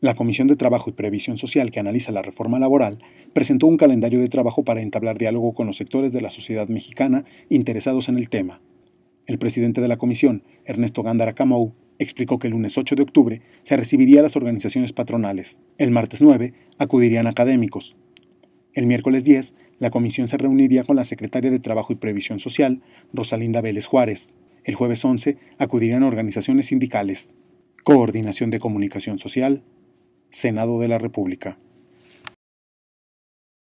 La Comisión de Trabajo y Previsión Social que analiza la reforma laboral presentó un calendario de trabajo para entablar diálogo con los sectores de la sociedad mexicana interesados en el tema. El presidente de la comisión, Ernesto Gándara Camou, explicó que el lunes 8 de octubre se recibiría a las organizaciones patronales. El martes 9 acudirían académicos. El miércoles 10, la comisión se reuniría con la secretaria de Trabajo y Previsión Social, Rosalinda Vélez Juárez. El jueves 11 acudirían organizaciones sindicales. Coordinación de Comunicación Social, Senado de la República.